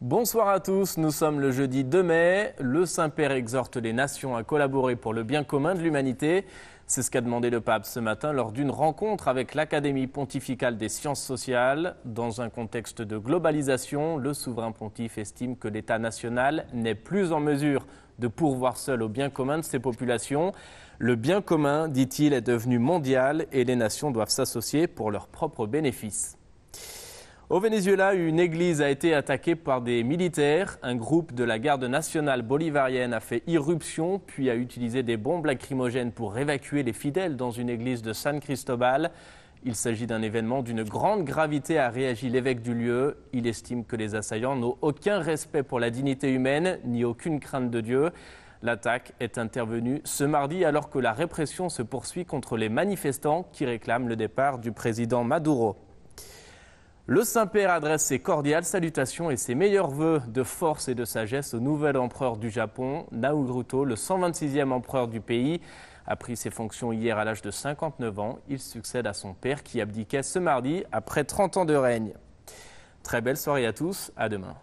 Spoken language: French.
Bonsoir à tous, nous sommes le jeudi 2 mai. Le Saint-Père exhorte les nations à collaborer pour le bien commun de l'humanité. C'est ce qu'a demandé le pape ce matin lors d'une rencontre avec l'Académie pontificale des sciences sociales. Dans un contexte de globalisation, le souverain pontife estime que l'État national n'est plus en mesure de pourvoir seul au bien commun de ses populations. Le bien commun, dit-il, est devenu mondial et les nations doivent s'associer pour leurs propres bénéfices. Au Venezuela, une église a été attaquée par des militaires. Un groupe de la garde nationale bolivarienne a fait irruption, puis a utilisé des bombes lacrymogènes pour évacuer les fidèles dans une église de San Cristobal. Il s'agit d'un événement d'une grande gravité, a réagi l'évêque du lieu. Il estime que les assaillants n'ont aucun respect pour la dignité humaine, ni aucune crainte de Dieu. L'attaque est intervenue ce mardi alors que la répression se poursuit contre les manifestants qui réclament le départ du président Maduro. Le Saint-Père adresse ses cordiales salutations et ses meilleurs voeux de force et de sagesse au nouvel empereur du Japon, Nauruto, le 126e empereur du pays. A pris ses fonctions hier à l'âge de 59 ans, il succède à son père qui abdiquait ce mardi après 30 ans de règne. Très belle soirée à tous, à demain.